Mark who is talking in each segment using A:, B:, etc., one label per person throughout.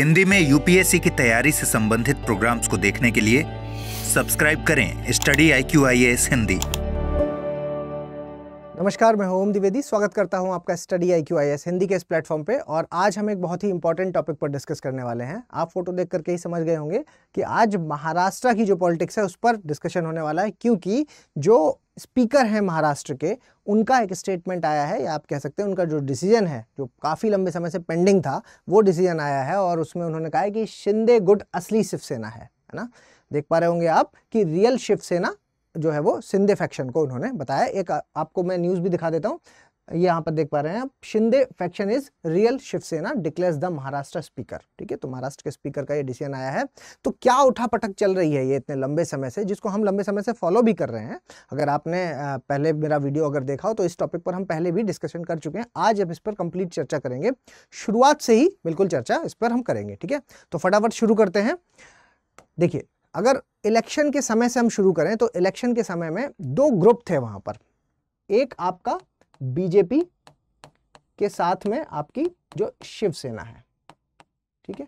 A: हिंदी में यूपीएससी की तैयारी से संबंधित प्रोग्राम्स को देखने के लिए सब्सक्राइब करें study I Q I S Hindi नमस्कार मैं ओम द्विवेदी स्वागत करता हूं आपका study I Q I S Hindi के इस प्लेटफॉर्म पे और आज हम एक बहुत ही इंपॉर्टेंट टॉपिक पर डिस्कस करने वाले हैं आप फोटो देख करके ही समझ गए होंगे कि आज महाराष्ट्र की जो पॉलिटिक्स है उस पर डिस्कशन होने वाला है क्योंकि जो स्पीकर हैं महाराष्ट्र के उनका एक स्टेटमेंट आया है या आप कह सकते हैं उनका जो डिसीजन है जो काफ़ी लंबे समय से पेंडिंग था वो डिसीजन आया है और उसमें उन्होंने कहा है कि शिंदे गुट असली शिवसेना है है ना देख पा रहे होंगे आप कि रियल शिवसेना जो है वो सिंधे फैक्शन को उन्होंने बताया एक आपको मैं न्यूज़ भी दिखा देता हूँ यहां यहाँ पर देख पा रहे हैं आप Shinde faction is real Shivsena declare the Maharashtra speaker ठीक है तो महाराष्ट्र के स्पीकर का ये डिसीजन आया है तो क्या उठा पटक चल रही है ये इतने लंबे समय से जिसको हम लंबे समय से फॉलो भी कर रहे हैं अगर आपने पहले मेरा वीडियो अगर देखा हो तो इस टॉपिक पर हम पहले भी डिस्कशन कर चुके हैं आज हम इस पर कंप्लीट चर्चा करेंगे शुरुआत से ही बिल्कुल चर्चा इस पर हम करेंगे ठीक है तो फटाफट शुरू करते हैं देखिए अगर इलेक्शन के समय से हम शुरू करें तो इलेक्शन के समय में दो ग्रुप थे वहां पर एक आपका बीजेपी के साथ में आपकी जो शिवसेना है ठीक है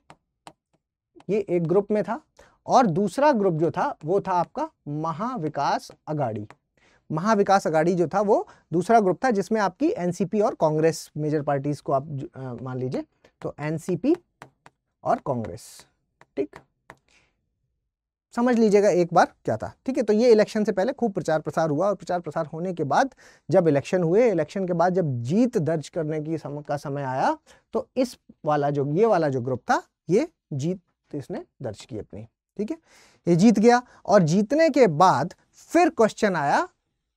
A: ये एक ग्रुप में था और दूसरा ग्रुप जो था वो था आपका महाविकास अगाड़ी महाविकास अगाड़ी जो था वो दूसरा ग्रुप था जिसमें आपकी एनसीपी और कांग्रेस मेजर पार्टीज को आप मान लीजिए तो एनसीपी और कांग्रेस ठीक समझ लीजिएगा एक बार क्या था ठीक है तो ये इलेक्शन से पहले खूब प्रचार प्रसार हुआ और प्रचार प्रसार होने के बाद जब इलेक्शन हुए इलेक्शन के बाद जब जीत दर्ज करने की सम, का समय आया तो इस वाला जो ये वाला जो ग्रुप था ये जीत इसने दर्ज की अपनी ठीक है ये जीत गया और जीतने के बाद फिर क्वेश्चन आया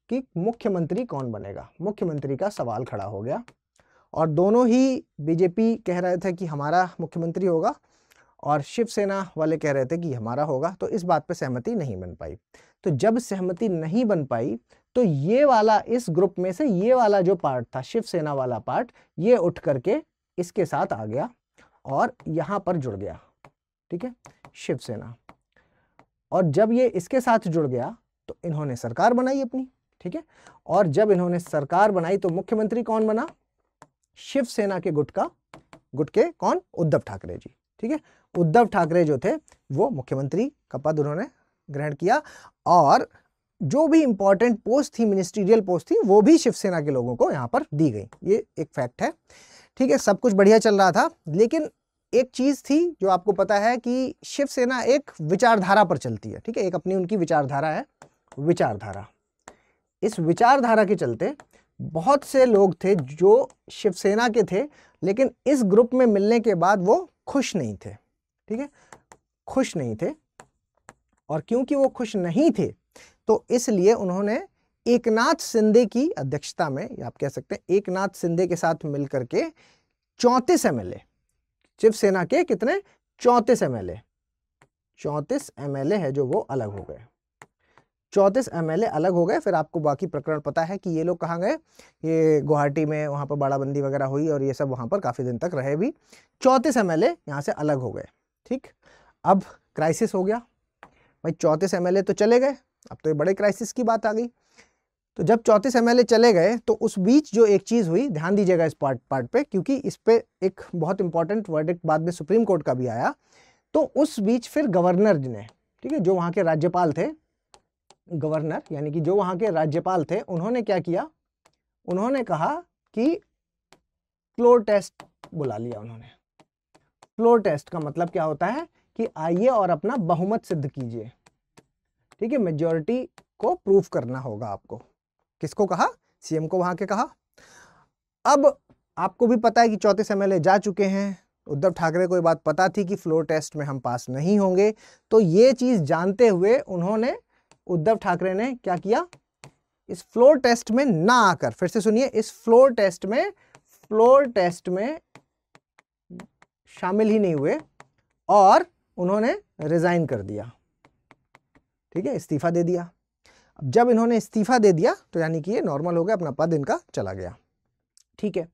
A: कि मुख्यमंत्री कौन बनेगा मुख्यमंत्री का सवाल खड़ा हो गया और दोनों ही बीजेपी कह रहे थे कि हमारा मुख्यमंत्री होगा और शिवसेना वाले कह रहे थे कि हमारा होगा तो इस बात पे सहमति नहीं बन पाई तो जब सहमति नहीं बन पाई तो ये वाला इस ग्रुप में से ये वाला जो पार्ट था शिवसेना वाला पार्ट ये उठ करके इसके साथ आ गया और यहां पर जुड़ गया ठीक है शिवसेना और जब ये इसके साथ जुड़ गया तो इन्होंने सरकार बनाई अपनी ठीक है और जब इन्होंने सरकार बनाई तो मुख्यमंत्री कौन बना शिवसेना के गुट का गुट के कौन उद्धव ठाकरे जी ठीक है उद्धव ठाकरे जो थे वो मुख्यमंत्री का पद उन्होंने ग्रहण किया और जो भी इंपॉर्टेंट पोस्ट थी मिनिस्ट्रियल पोस्ट थी वो भी शिवसेना के लोगों को यहाँ पर दी गई ये एक फैक्ट है ठीक है सब कुछ बढ़िया चल रहा था लेकिन एक चीज़ थी जो आपको पता है कि शिवसेना एक विचारधारा पर चलती है ठीक है एक अपनी उनकी विचारधारा है विचारधारा इस विचारधारा के चलते बहुत से लोग थे जो शिवसेना के थे लेकिन इस ग्रुप में मिलने के बाद वो खुश नहीं थे ठीक है खुश नहीं थे और क्योंकि वो खुश नहीं थे तो इसलिए उन्होंने एकनाथ सिंधे की अध्यक्षता में आप कह सकते हैं एकनाथ सिंधे के साथ मिलकर के चौंतीस एम एल शिवसेना के कितने चौंतीस एम एल चौंतीस एम है जो वो अलग हो गए चौंतीस एम अलग हो गए फिर आपको बाकी प्रकरण पता है कि ये लोग कहाँ गए ये गुवाहाटी में वहाँ पर बाड़ाबंदी वगैरह हुई और ये सब वहाँ पर काफ़ी दिन तक रहे भी चौंतीस एम एल से अलग हो गए ठीक अब क्राइसिस हो गया भाई चौंतीस एम तो चले गए अब तो ये बड़े क्राइसिस की बात आ गई तो जब चौंतीस एम चले गए तो उस बीच जो एक चीज़ हुई ध्यान दीजिएगा इस पार्ट पार्ट पे क्योंकि इस पे एक बहुत इंपॉर्टेंट वर्डिक्ट बाद में सुप्रीम कोर्ट का भी आया तो उस बीच फिर गवर्नर ने ठीक है जो वहाँ के राज्यपाल थे गवर्नर यानी कि जो वहाँ के राज्यपाल थे उन्होंने क्या किया उन्होंने कहा कि क्लोर टेस्ट बुला लिया उन्होंने फ्लोर टेस्ट का मतलब क्या होता है कि आइए और अपना बहुमत सिद्ध कीजिए ठीक है मेजोरिटी को प्रूफ करना होगा आपको किसको कहा सीएम को वहां के कहा अब आपको भी पता है कि चौतीस एमएलए जा चुके हैं उद्धव ठाकरे को ये बात पता थी कि फ्लोर टेस्ट में हम पास नहीं होंगे तो ये चीज़ जानते हुए उन्होंने उद्धव ठाकरे ने क्या किया इस फ्लोर टेस्ट में ना आकर फिर से सुनिए इस फ्लोर टेस्ट में फ्लोर टेस्ट में शामिल ही नहीं हुए और उन्होंने रिज़ाइन कर दिया ठीक है इस्तीफ़ा दे दिया अब जब इन्होंने इस्तीफ़ा दे दिया तो यानी कि ये नॉर्मल हो गया अपना पद इनका चला गया ठीक है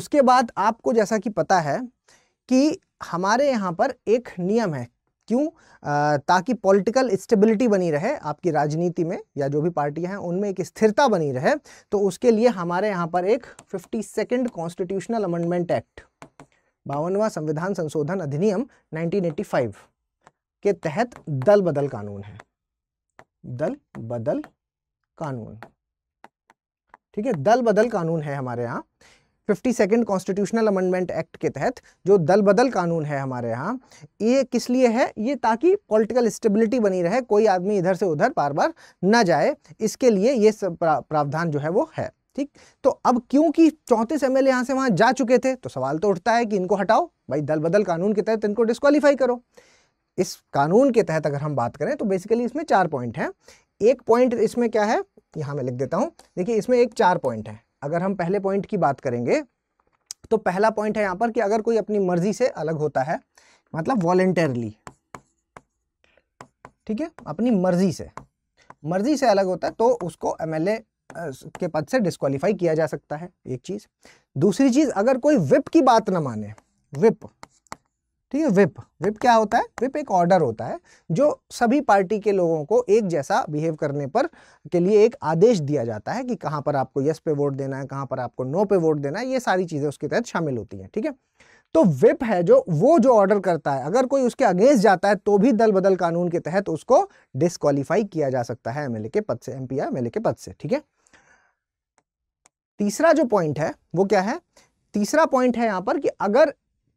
A: उसके बाद आपको जैसा कि पता है कि हमारे यहाँ पर एक नियम है क्यों ताकि पॉलिटिकल स्टेबिलिटी बनी रहे आपकी राजनीति में या जो भी पार्टियां हैं उनमें एक स्थिरता बनी रहे तो उसके लिए हमारे यहाँ पर एक fifty second constitutional amendment act बावनवा संविधान संशोधन अधिनियम 1985 के तहत दल बदल कानून है दल बदल कानून ठीक है दल बदल कानून है हमारे यहाँ fifty second constitutional amendment act के तहत जो दल बदल कानून है हमारे यहाँ ये किस लिए है ये ताकि पॉलिटिकल स्टेबिलिटी बनी रहे कोई आदमी इधर से उधर बार बार ना जाए इसके लिए ये सब प्रावधान जो है वो है ठीक तो अब क्योंकि चौंतीस एम एल यहां से वहां जा चुके थे तो सवाल तो उठता है कि इनको हटाओ भाई दल बदल कानून के तहत इनको डिस्कालीफाई करो इस कानून के तहत अगर हम बात करें तो बेसिकली इसमें चार पॉइंट हैं एक पॉइंट इसमें क्या है यहां मैं लिख देता हूं देखिए इसमें एक चार पॉइंट है अगर हम पहले पॉइंट की बात करेंगे तो पहला पॉइंट है यहां पर कि अगर कोई अपनी मर्जी से अलग होता है मतलब वॉलेंटरली ठीक है अपनी मर्जी से मर्जी से अलग होता है तो उसको एमएलए के पद से डिस्कालीफाई किया जा सकता है एक चीज़ दूसरी चीज़ अगर कोई विप की बात ना माने विप ठीक है विप विप क्या होता है विप एक ऑर्डर होता है जो सभी पार्टी के लोगों को एक जैसा बिहेव करने पर के लिए एक आदेश दिया जाता है कि कहां पर आपको यस पे वोट देना है कहां पर आपको नो पे वोट देना है ये सारी चीज़ें उसके तहत शामिल होती हैं ठीक है तो विप है जो वो जो ऑर्डर करता है अगर कोई उसके अगेंस्ट जाता है तो भी दल बदल कानून के तहत उसको डिस्कालीफाई किया जा सकता है एमएलए के पद से एम पी एमएलए के पद से ठीक है तीसरा जो पॉइंट है वो क्या है तीसरा पॉइंट है यहाँ पर कि अगर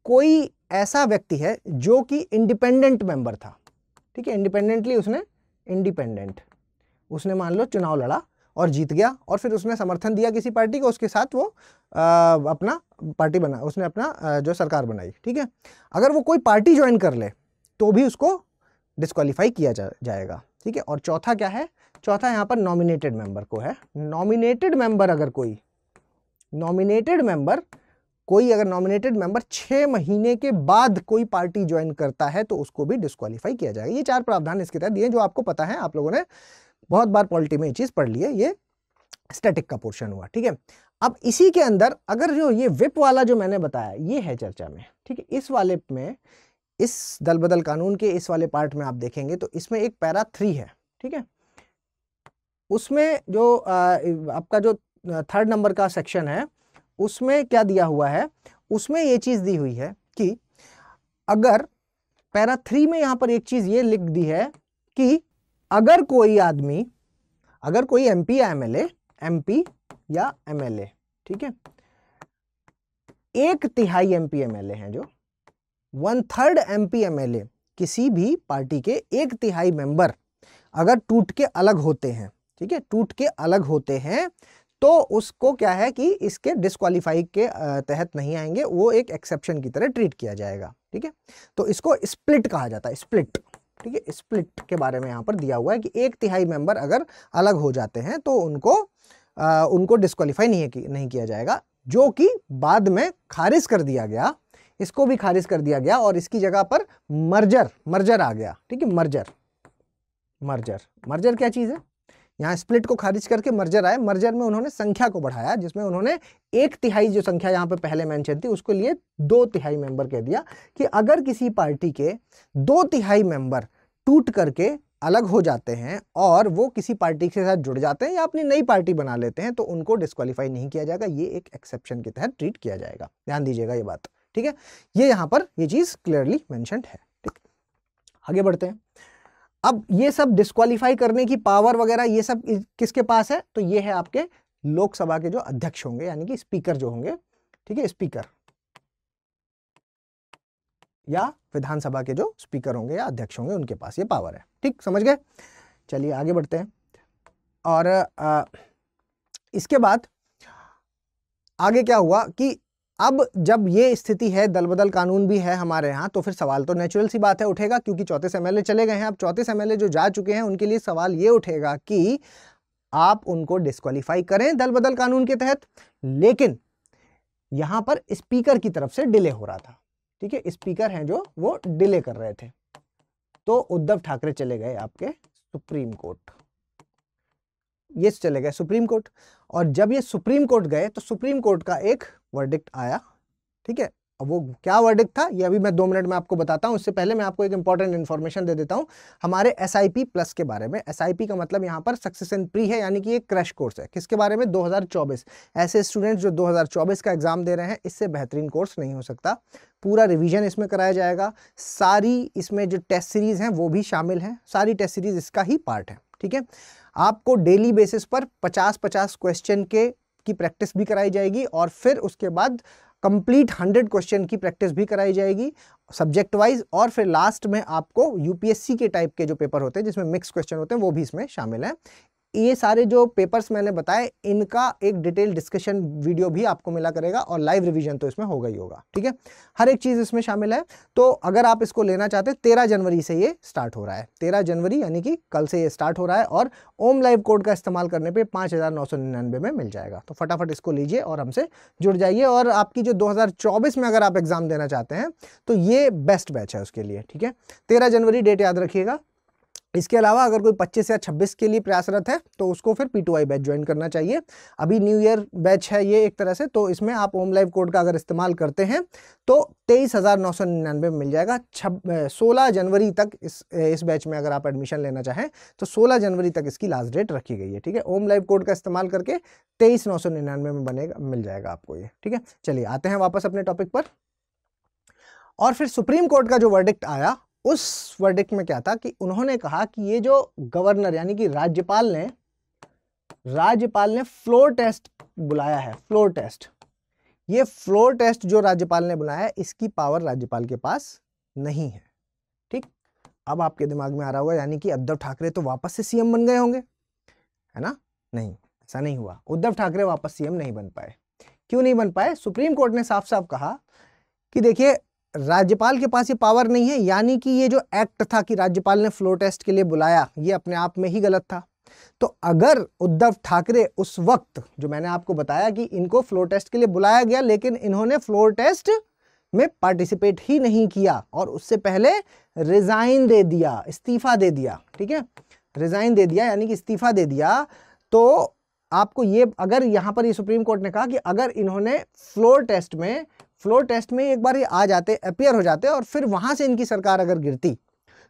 A: कोई ऐसा व्यक्ति है जो कि इंडिपेंडेंट मेंबर था ठीक है इंडिपेंडेंटली उसने इंडिपेंडेंट उसने मान लो चुनाव लड़ा और जीत गया और फिर उसने समर्थन दिया किसी पार्टी को उसके साथ वो आ, अपना पार्टी बना उसने अपना आ, जो सरकार बनाई ठीक है अगर वो कोई पार्टी ज्वाइन कर ले तो भी उसको डिस्कालीफाई किया जा, जाएगा ठीक है और चौथा क्या है चौथा यहाँ पर नॉमिनेटेड मेंबर को है नॉमिनेटेड मेंबर अगर कोई नॉमिनेटेड मेंबर कोई अगर नॉमिनेटेड मेंबर छह महीने के बाद कोई पार्टी ज्वाइन करता है तो उसको भी डिस्कालीफाई किया जाएगा ये चार प्रावधान इसके तहत दिए जो आपको पता है आप लोगों ने बहुत बार पॉलिटी में ये चीज़ पढ़ ली है ये स्टैटिक का पोर्शन हुआ ठीक है अब इसी के अंदर अगर जो ये विप वाला जो मैंने बताया ये है चर्चा में ठीक है इस वाले में इस दल बदल कानून के इस वाले पार्ट में आप देखेंगे तो इसमें एक पैरा थ्री है ठीक है उसमें जो आ, आपका जो थर्ड नंबर का सेक्शन है उसमें क्या दिया हुआ है उसमें ये चीज़ दी हुई है कि अगर पैरा थ्री में यहां पर एक चीज़ ये लिख दी है कि अगर कोई आदमी अगर कोई एम पी या एम एल एम पी या एम एल ए ठीक है एक तिहाई M P M L A हैं जो one third M P M L A किसी भी पार्टी के एक तिहाई मेंबर अगर टूट के अलग होते हैं ठीक है टूट के अलग होते हैं तो उसको क्या है कि इसके डिस्कालीफाई के तहत नहीं आएंगे वो एक एक्सेप्शन की तरह ट्रीट किया जाएगा ठीक है तो इसको स्प्लिट कहा जाता है स्प्लिट ठीक है स्प्लिट के बारे में यहाँ पर दिया हुआ है कि एक तिहाई मेंबर अगर अलग हो जाते हैं तो उनको आ, उनको डिस्कालीफाई नहीं कि, नहीं किया जाएगा जो कि बाद में खारिज कर दिया गया इसको भी खारिज कर दिया गया और इसकी जगह पर मर्जर मर्जर आ गया ठीक है मर्जर मर्जर मर्जर क्या चीज़ है यहाँ स्प्लिट को खारिज करके मर्जर आए मर्जर में उन्होंने संख्या को बढ़ाया जिसमें उन्होंने एक तिहाई जो संख्या यहाँ पे पहले मेंशन थी उसको लिए दो तिहाई मेंबर कह दिया कि अगर किसी पार्टी के दो तिहाई मेंबर टूट करके अलग हो जाते हैं और वो किसी पार्टी के साथ जुड़ जाते हैं या अपनी नई पार्टी बना लेते हैं तो उनको डिस्कालीफाई नहीं किया जाएगा ये एक एक्सेप्शन के तहत ट्रीट किया जाएगा ध्यान दीजिएगा ये बात ठीक है ये यहाँ पर ये चीज़ क्लियरली मैंशन है ठीक आगे बढ़ते हैं अब ये सब डिस्कालीफाई करने की पावर वगैरह ये सब किसके पास है तो ये है आपके लोकसभा के जो अध्यक्ष होंगे यानी कि स्पीकर जो होंगे ठीक है स्पीकर या विधानसभा के जो स्पीकर होंगे या अध्यक्ष होंगे उनके पास ये पावर है ठीक समझ गए चलिए आगे बढ़ते हैं और आ, इसके बाद आगे क्या हुआ कि अब जब ये स्थिति है दल बदल कानून भी है हमारे यहाँ तो फिर सवाल तो नेचुरल सी बात है उठेगा क्योंकि चौंतीस एम चले गए हैं अब चौंतीस एम जो जा चुके हैं उनके लिए सवाल ये उठेगा कि आप उनको डिस्कालीफाई करें दल बदल कानून के तहत लेकिन यहां पर स्पीकर की तरफ से डिले हो रहा था ठीक है स्पीकर हैं जो वो डिले कर रहे थे तो उद्धव ठाकरे चले गए आपके सुप्रीम कोर्ट ये चले गए सुप्रीम कोर्ट और जब ये सुप्रीम कोर्ट गए तो सुप्रीम कोर्ट का एक वर्डिक्ट आया ठीक है अब वो क्या वर्डिक्ट था ये अभी मैं दो मिनट में आपको बताता हूँ उससे पहले मैं आपको एक इंपॉर्टेंट इन्फॉर्मेशन दे देता हूँ हमारे एस प्लस के बारे में एस का मतलब यहाँ पर सक्सेस एंड प्री है यानी कि एक क्रैश कोर्स है किसके बारे में 2024 ऐसे स्टूडेंट्स जो 2024 का एग्जाम दे रहे हैं इससे बेहतरीन कोर्स नहीं हो सकता पूरा रिविजन इसमें कराया जाएगा सारी इसमें जो टेस्ट सीरीज़ हैं वो भी शामिल हैं सारी टेस्ट सीरीज़ इसका ही पार्ट है ठीक है आपको डेली बेसिस पर 50-50 क्वेश्चन के की प्रैक्टिस भी कराई जाएगी और फिर उसके बाद कंप्लीट हंड्रेड क्वेश्चन की प्रैक्टिस भी कराई जाएगी सब्जेक्ट वाइज और फिर लास्ट में आपको यूपीएससी के टाइप के जो पेपर होते हैं जिसमें मिक्स क्वेश्चन होते हैं वो भी इसमें शामिल हैं ये सारे जो पेपर्स मैंने बताए इनका एक डिटेल डिस्कशन वीडियो भी आपको मिला करेगा और लाइव रिवीजन तो इसमें होगा ही होगा ठीक है हर एक चीज़ इसमें शामिल है तो अगर आप इसको लेना चाहते हैं तेरह जनवरी से ये स्टार्ट हो रहा है तेरह जनवरी यानी कि कल से ये स्टार्ट हो रहा है और ओम लाइव कोड का इस्तेमाल करने पर पाँच में मिल जाएगा तो फटाफट इसको लीजिए और हमसे जुड़ जाइए और आपकी जो दो में अगर आप एग्ज़ाम देना चाहते हैं तो ये बेस्ट बैच है उसके लिए ठीक है तेरह जनवरी डेट याद रखिएगा इसके अलावा अगर कोई 25 या 26 के लिए प्रयासरत है तो उसको फिर P two I batch join करना चाहिए अभी न्यू ईयर बैच है ये एक तरह से तो इसमें आप ओम लाइव कोड का अगर इस्तेमाल करते हैं तो तेईस हज़ार नौ सौ निन्यानवे में मिल जाएगा छब सोलह जनवरी तक इस इस बैच में अगर आप एडमिशन लेना चाहें तो सोलह जनवरी तक इसकी लास्ट डेट रखी गई है ठीक है ओम लाइव कोड का इस्तेमाल करके तेईस नौ सौ निन्यानवे में बनेगा मिल जाएगा आपको ये ठीक है चलिए आते हैं वापस अपने टॉपिक पर और फिर सुप्रीम कोर्ट का जो वर्डिक्ट आया उस वर्डिक्ट में क्या था कि उन्होंने कहा कि ये जो गवर्नर यानी कि राज्यपाल ने राज्यपाल ने फ्लोर टेस्ट बुलाया है फ्लोर टेस्ट ये फ्लोर टेस्ट जो राज्यपाल ने बुलाया है इसकी पावर राज्यपाल के पास नहीं है ठीक अब आपके दिमाग में आ रहा होगा यानी कि उद्धव ठाकरे तो वापस से सीएम बन गए होंगे है ना नहीं ऐसा नहीं हुआ उद्धव ठाकरे वापस सीएम नहीं बन पाए क्यों नहीं बन पाए सुप्रीम कोर्ट ने साफ साफ कहा कि देखिए राज्यपाल के पास ये पावर नहीं है यानी कि ये जो एक्ट था कि राज्यपाल ने फ्लो टेस्ट के लिए बुलाया ये अपने आप में ही गलत था तो अगर उद्धव ठाकरे उस वक्त जो मैंने आपको बताया कि इनको फ्लोर टेस्ट के लिए बुलाया गया लेकिन इन्होंने फ्लोर टेस्ट में पार्टिसिपेट ही नहीं किया और उससे पहले रिजाइन दे दिया इस्तीफा दे दिया ठीक है रिजाइन दे दिया यानी कि इस्तीफा दे दिया तो आपको ये अगर यहां पर ये सुप्रीम कोर्ट ने कहा कि अगर इन्होंने फ्लोर टेस्ट में फ्लोर टेस्ट में एक बार ये आ जाते अपियर हो जाते और फिर वहाँ से इनकी सरकार अगर गिरती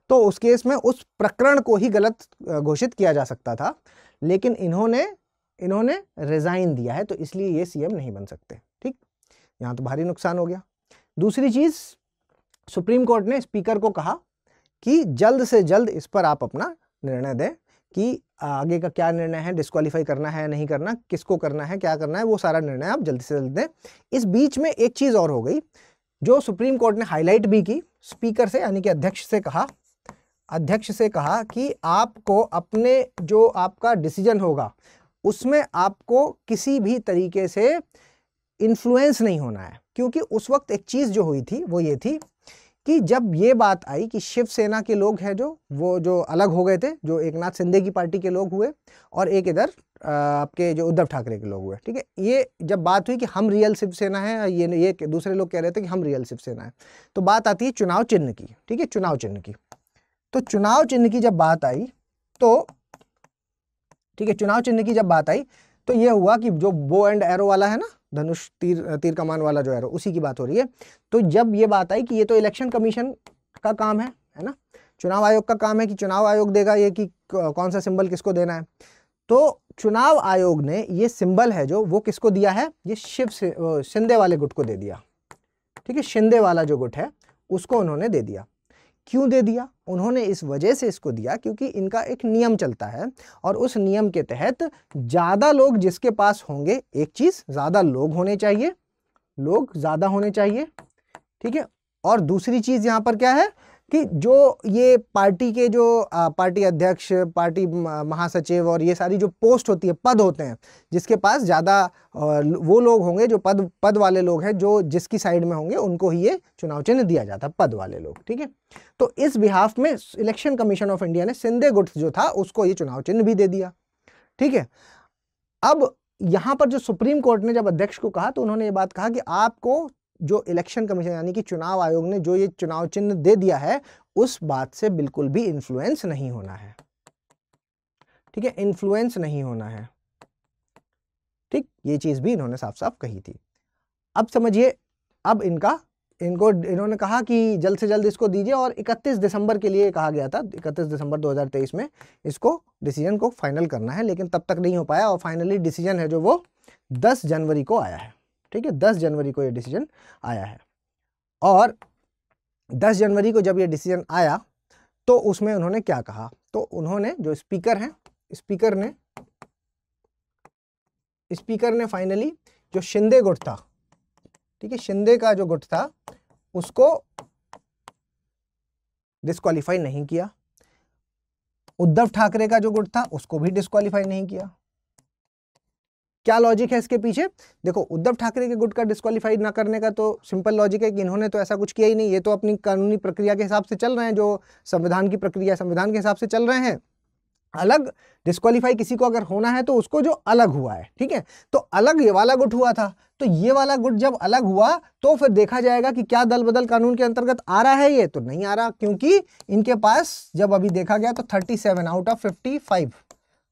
A: तो उस केस में उस प्रकरण को ही गलत घोषित किया जा सकता था लेकिन इन्होंने इन्होंने रिज़ाइन दिया है तो इसलिए ये सीएम नहीं बन सकते ठीक यहाँ तो भारी नुकसान हो गया दूसरी चीज़ सुप्रीम कोर्ट ने स्पीकर को कहा कि जल्द से जल्द इस पर आप अपना निर्णय दें कि आगे का क्या निर्णय है डिस्कालीफाई करना है नहीं करना किसको करना है क्या करना है वो सारा निर्णय आप जल्दी से जल्दी दें इस बीच में एक चीज़ और हो गई जो सुप्रीम कोर्ट ने हाईलाइट भी की स्पीकर से यानी कि अध्यक्ष से कहा अध्यक्ष से कहा कि आपको अपने जो आपका डिसीजन होगा उसमें आपको किसी भी तरीके से इन्फ्लुएंस नहीं होना है क्योंकि उस वक्त एक चीज़ जो हुई थी वो ये थी कि जब ये बात आई कि शिवसेना के लोग हैं जो वो जो अलग हो गए थे जो एक नाथ शिंदे की पार्टी के लोग हुए और एक इधर आपके जो उद्धव ठाकरे के लोग हुए ठीक है ये जब बात हुई कि हम रियल शिवसेना है ये ये दूसरे लोग कह रहे थे कि हम रियल शिवसेना है तो बात आती है चुनाव चिन्ह की ठीक है चुनाव चिन्ह की तो चुनाव चिन्ह की जब बात आई तो ठीक है चुनाव चिन्ह की जब बात आई तो ये हुआ कि जो बो एंड एरो वाला है ना धनुष तीर तीर कमान वाला जो एरो उसी की बात हो रही है तो जब ये बात आई कि ये तो इलेक्शन कमीशन का काम है है ना चुनाव आयोग का काम है कि चुनाव आयोग देगा ये कि कौन सा सिंबल किसको देना है तो चुनाव आयोग ने ये सिंबल है जो वो किसको दिया है ये शिव शिंदे वाले गुट को दे दिया ठीक है शिंदे वाला जो गुट है उसको उन्होंने दे दिया क्यों दे दिया उन्होंने इस वजह से इसको दिया क्योंकि इनका एक नियम चलता है और उस नियम के तहत ज़्यादा लोग जिसके पास होंगे एक चीज़ ज़्यादा लोग होने चाहिए लोग ज़्यादा होने चाहिए ठीक है और दूसरी चीज़ यहाँ पर क्या है कि जो ये पार्टी के जो पार्टी अध्यक्ष पार्टी महासचिव और ये सारी जो पोस्ट होती है पद होते हैं जिसके पास ज़्यादा वो लोग होंगे जो पद पद वाले लोग हैं जो जिसकी साइड में होंगे उनको ही ये चुनाव चिन्ह दिया जाता है पद वाले लोग ठीक है तो इस बिहाफ में इलेक्शन कमीशन ऑफ इंडिया ने सिंधे गुट्स जो था उसको ये चुनाव चिन्ह भी दे दिया ठीक है अब यहाँ पर जो सुप्रीम कोर्ट ने जब अध्यक्ष को कहा तो उन्होंने ये बात कहा कि आपको जो इलेक्शन कमीशन यानी कि चुनाव आयोग ने जो ये चुनाव चिन्ह दे दिया है उस बात से बिल्कुल भी इन्फ्लुएंस नहीं होना है ठीक है इन्फ्लुएंस नहीं होना है ठीक ये चीज़ भी इन्होंने साफ साफ कही थी अब समझिए अब इनका इनको इन्होंने कहा कि जल्द से जल्द इसको दीजिए और 31 दिसंबर के लिए कहा गया था 31 दिसंबर 2023 में इसको डिसीजन को फाइनल करना है लेकिन तब तक नहीं हो पाया और फाइनली डिसीजन है जो वो 10 जनवरी को आया है ठीक है दस जनवरी को ये डिसीजन आया है और दस जनवरी को जब ये डिसीजन आया तो उसमें उन्होंने क्या कहा तो उन्होंने जो स्पीकर हैं स्पीकर ने स्पीकर ने फाइनली जो शिंदे गुट था ठीक है शिंदे का जो गुट था उसको डिस्कालीफाई नहीं किया उद्धव ठाकरे का जो गुट था उसको भी डिस्कालीफाई नहीं किया क्या लॉजिक है इसके पीछे देखो उद्धव ठाकरे के गुट का डिस्कालीफाई ना करने का तो सिंपल लॉजिक है कि इन्होंने तो ऐसा कुछ किया ही नहीं ये तो अपनी कानूनी प्रक्रिया के हिसाब से चल रहे हैं जो संविधान की प्रक्रिया संविधान के हिसाब से चल रहे हैं अलग डिस्कालीफाई किसी को अगर होना है तो उसको जो अलग हुआ है ठीक है तो अलग ये वाला गुट हुआ था तो ये वाला गुट जब अलग हुआ तो फिर देखा जाएगा कि क्या दल बदल कानून के अंतर्गत आ रहा है ये तो नहीं आ रहा क्योंकि इनके पास जब अभी देखा गया तो 37 आउट ऑफ 55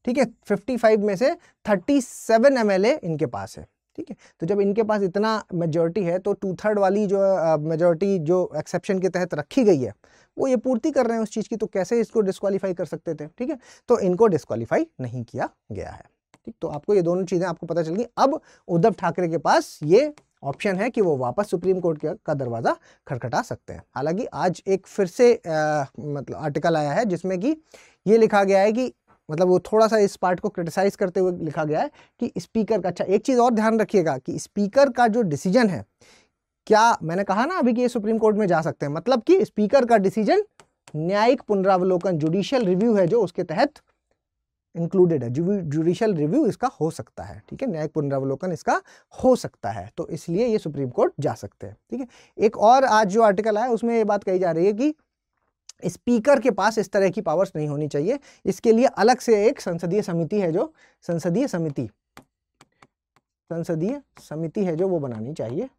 A: ठीक है 55 में से 37 सेवन ए इनके पास है ठीक है तो जब इनके पास इतना मेजोरिटी है तो टू थर्ड वाली जो मेजोरिटी जो एक्सेप्शन के तहत रखी गई है वो ये पूर्ति कर रहे हैं उस चीज़ की तो कैसे इसको डिस्कालीफाई कर सकते थे ठीक है तो इनको डिस्कालीफाई नहीं किया गया है ठीक तो आपको ये दोनों चीज़ें आपको पता चल गई अब उद्धव ठाकरे के पास ये ऑप्शन है कि वो वापस सुप्रीम कोर्ट का दरवाज़ा खटखटा सकते हैं हालांकि आज एक फिर से आ, मतलब आर्टिकल आया है जिसमें कि ये लिखा गया है कि मतलब वो थोड़ा सा इस पार्ट को क्रिटिसाइज करते हुए लिखा गया है कि स्पीकर का अच्छा एक चीज़ और ध्यान रखिएगा कि स्पीकर का जो डिसीजन है क्या मैंने कहा ना अभी कि ये सुप्रीम कोर्ट में जा सकते हैं मतलब कि स्पीकर का डिसीजन न्यायिक पुनरावलोकन जुडिशियल रिव्यू है जो उसके तहत इंक्लूडेड है जुडिशियल रिव्यू इसका हो सकता है ठीक है न्यायिक पुनरावलोकन इसका हो सकता है तो इसलिए ये सुप्रीम कोर्ट जा सकते हैं ठीक है एक और आज जो आर्टिकल आया उसमें ये बात कही जा रही है कि स्पीकर के पास इस तरह की पावर्स नहीं होनी चाहिए इसके लिए अलग से एक संसदीय समिति है जो संसदीय समिति संसदीय समिति है जो वो बनानी चाहिए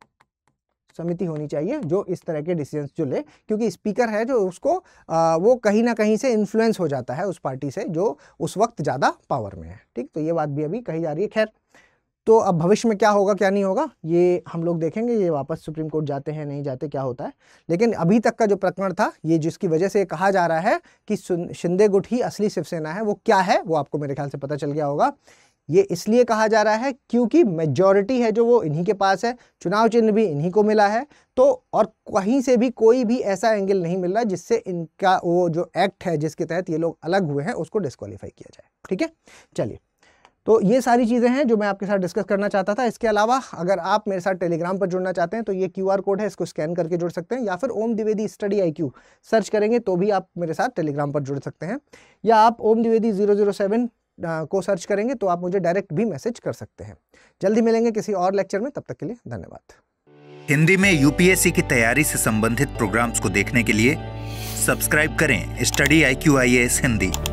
A: समिति होनी चाहिए जो इस तरह के डिसीजन जो ले क्योंकि स्पीकर है जो उसको आ, वो कहीं ना कहीं से इन्फ्लुएंस हो जाता है उस पार्टी से जो उस वक्त ज़्यादा पावर में है ठीक तो ये बात भी अभी कही जा रही है खैर तो अब भविष्य में क्या होगा क्या नहीं होगा ये हम लोग देखेंगे ये वापस सुप्रीम कोर्ट जाते हैं नहीं जाते क्या होता है लेकिन अभी तक का जो प्रकरण था ये जिसकी वजह से कहा जा रहा है कि शिंदे गुट ही असली शिवसेना है वो क्या है वो आपको मेरे ख्याल से पता चल गया होगा ये इसलिए कहा जा रहा है क्योंकि मेजोरिटी है जो वो इन्हीं के पास है चुनाव चिन्ह भी इन्हीं को मिला है तो और कहीं से भी कोई भी ऐसा एंगल नहीं मिल रहा जिससे इनका वो जो एक्ट है जिसके तहत ये लोग अलग हुए हैं उसको डिस्कालीफाई किया जाए ठीक है चलिए तो ये सारी चीज़ें हैं जो मैं आपके साथ डिस्कस करना चाहता था इसके अलावा अगर आप मेरे साथ टेलीग्राम पर जुड़ना चाहते हैं तो ये क्यूआर कोड है इसको स्कैन करके जुड़ सकते हैं या फिर Om Dwivedi study IQ search करेंगे तो भी आप मेरे साथ टेलीग्राम पर जुड़ सकते हैं या आप Om Dwivedi zero zero seven को सर्च करेंगे तो आप मुझे डायरेक्ट भी मैसेज कर सकते हैं जल्दी मिलेंगे किसी और लेक्चर में तब तक के लिए धन्यवाद हिंदी में यूपीएससी की तैयारी से संबंधित प्रोग्राम्स को देखने के लिए सब्सक्राइब करें study I Q I S Hindi